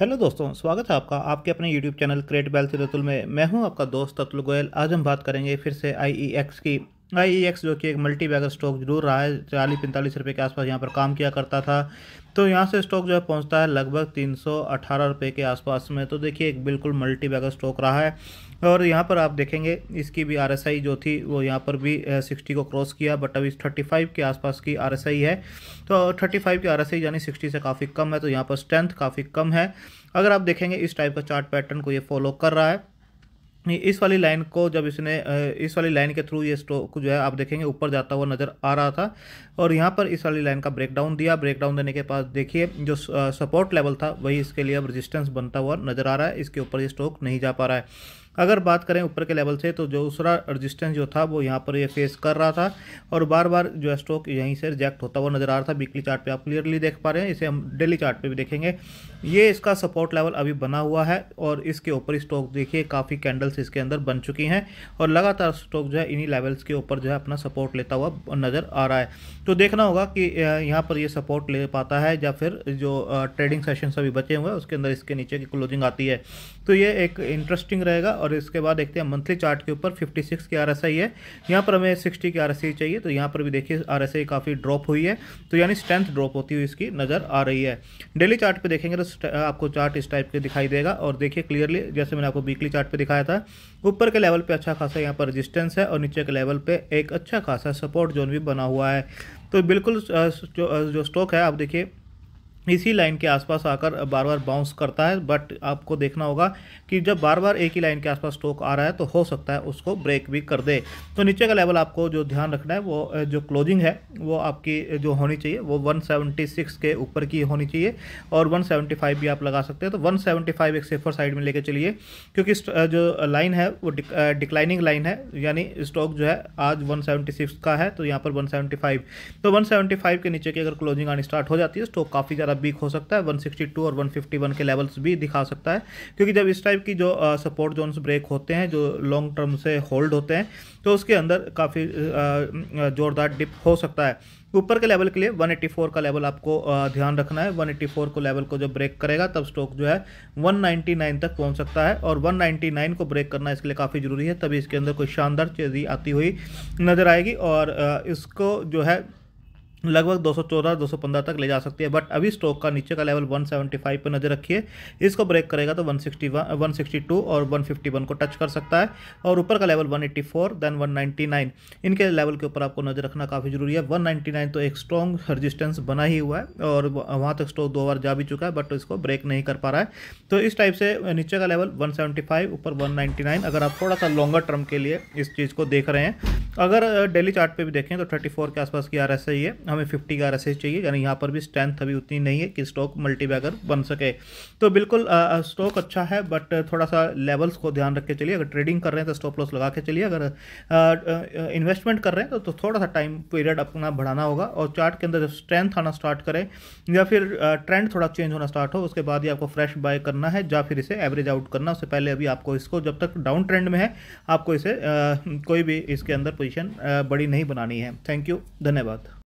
hello दोस्तों स्वागत है आपका आपके अपने यूट्यूब चैनल क्रेट बैल से रतुल में मैं हूं आपका दोस्त अतुल गोयल आज हम बात करेंगे फिर से आई e की आई एक्स e जो कि एक मल्टी बैगर स्टॉक जरूर रहा है चालीस पैंतालीस रुपये के आसपास यहाँ पर काम किया करता था तो यहाँ से स्टॉक जो है पहुँचता है लगभग तीन सौ अठारह रुपये के आसपास में तो देखिए एक बिल्कुल मल्टी बैगर स्टॉक रहा है और यहाँ पर आप देखेंगे इसकी भी आर जो थी वो यहाँ पर भी सिक्सटी को क्रॉस किया बट अभी थर्टी फाइव के आसपास की आर है तो थर्टी फाइव की आर यानी सिक्सटी से काफ़ी कम है तो यहाँ पर स्ट्रेंथ काफ़ी कम है अगर आप देखेंगे इस टाइप का चार्ट पैटर्न को ये फॉलो कर रहा है इस वाली लाइन को जब इसने इस वाली लाइन के थ्रू ये स्टॉक जो है आप देखेंगे ऊपर जाता हुआ नज़र आ रहा था और यहाँ पर इस वाली लाइन का ब्रेकडाउन दिया ब्रेकडाउन देने के बाद देखिए जो सपोर्ट लेवल था वही इसके लिए अब रेजिस्टेंस बनता हुआ नज़र आ रहा है इसके ऊपर ये स्टॉक नहीं जा पा रहा है अगर बात करें ऊपर के लेवल से तो दूसरा रजिस्टेंस जो था वो यहाँ पर ये फेस कर रहा था और बार बार जो स्टॉक यहीं से रिजेक्ट होता हुआ नज़र आ रहा था वीकली चार्ट आप क्लियरली देख पा रहे हैं इसे हम डेली चार्ट भी देखेंगे ये इसका सपोर्ट लेवल अभी बना हुआ है और इसके ऊपर स्टॉक देखिए काफ़ी कैंडल्स इसके अंदर बन चुकी हैं और लगातार स्टॉक जो है इन्हीं लेवल्स के ऊपर जो है अपना सपोर्ट लेता हुआ नज़र आ रहा है तो देखना होगा कि यहाँ पर ये सपोर्ट ले पाता है या फिर जो ट्रेडिंग सेशन अभी बचे हुए हैं उसके अंदर इसके नीचे की क्लोजिंग आती है तो ये एक इंटरेस्टिंग रहेगा और और इसके बाद देखते हैं मंथली चार्ट के ऊपर 56 की आरएसआई है यहाँ पर हमें 60 की आरएसआई चाहिए तो यहाँ पर भी देखिए आरएसआई काफ़ी ड्रॉप हुई है तो यानी स्ट्रेंथ ड्रॉप होती हुई इसकी नज़र आ रही है डेली चार्ट पे देखेंगे तो आपको चार्ट इस टाइप के दिखाई देगा और देखिए क्लियरली जैसे मैंने आपको वीकली चार्ट पर दिखाया था ऊपर के लेवल पर अच्छा खासा यहाँ पर रजिस्टेंस है और नीचे के लेवल पर एक अच्छा खासा सपोर्ट जोन भी बना हुआ है तो बिल्कुल जो स्टॉक है आप देखिए इसी लाइन के आसपास आकर बार बार बाउंस करता है बट आपको देखना होगा कि जब बार बार एक ही लाइन के आसपास स्टॉक आ रहा है तो हो सकता है उसको ब्रेक भी कर दे तो नीचे का लेवल आपको जो ध्यान रखना है वो जो क्लोजिंग है वो आपकी जो होनी चाहिए वो 176 के ऊपर की होनी चाहिए और 175 भी आप लगा सकते हैं तो 175 एक सेफर साइड में लेके चलिए क्योंकि जो लाइन है वो डिक्लाइनिंग लाइन है यानी स्टॉक जो है आज वन का है तो यहाँ पर वन तो वन के नीचे की अगर क्लोजिंग आनी स्टार्ट हो जाती है स्टॉक काफ़ी ज़्यादा ज़्यादा वीक हो सकता है 162 और 151 के लेवल्स भी दिखा सकता है क्योंकि जब इस टाइप की जो सपोर्ट जोन्स ब्रेक होते हैं जो लॉन्ग टर्म से होल्ड होते हैं तो उसके अंदर काफ़ी ज़ोरदार डिप हो सकता है ऊपर के लेवल के लिए 184 का लेवल आपको ध्यान रखना है 184 को लेवल को जब ब्रेक करेगा तब स्टॉक जो है 199 तक पहुंच सकता है और 199 को ब्रेक करना इसके लिए काफ़ी ज़रूरी है तभी इसके अंदर कोई शानदार चेज़ी आती हुई नज़र आएगी और इसको जो है लगभग दो सौ चौदह दो सौ पंद्रह तक ले जा सकती है बट अभी स्टॉक का नीचे का लेवल 175 पर नज़र रखिए इसको ब्रेक करेगा तो 161 162 और 151 को टच कर सकता है और ऊपर का लेवल 184 देन 199 इनके लेवल के ऊपर आपको नज़र रखना काफ़ी ज़रूरी है 199 तो एक स्ट्रॉन्ग रजिस्टेंस बना ही हुआ है और वहाँ तक स्टॉक दो बार जा भी चुका है बट इसको ब्रेक नहीं कर पा रहा है तो इस टाइप से नीचे का लेवल वन ऊपर वन अगर आप थोड़ा सा लॉन्गर टर्म के लिए इस चीज़ को देख रहे हैं अगर डेली चार्ट भी देखें तो थर्टी के आसपास की आर है हमें फिफ्टी का रसेज चाहिए यानी यहाँ पर भी स्ट्रेंथ अभी उतनी नहीं है कि स्टॉक मल्टीबैगर बन सके तो बिल्कुल स्टॉक अच्छा है बट थोड़ा सा लेवल्स को ध्यान रख के चलिए अगर ट्रेडिंग कर रहे हैं तो स्टॉप लॉस लगा के चलिए अगर इन्वेस्टमेंट कर रहे हैं तो थोड़ा सा टाइम पीरियड अपना बढ़ाना होगा और चार्ट के अंदर जब स्ट्रेंथ आना स्टार्ट करें या फिर ट्रेंड थोड़ा चेंज होना स्टार्ट हो उसके बाद ही आपको फ्रेश बाय करना है या फिर इसे एवरेज आउट करना उससे पहले अभी आपको इसको जब तक डाउन ट्रेंड में है आपको इसे कोई भी इसके अंदर पोजीशन बड़ी नहीं बनानी है थैंक यू धन्यवाद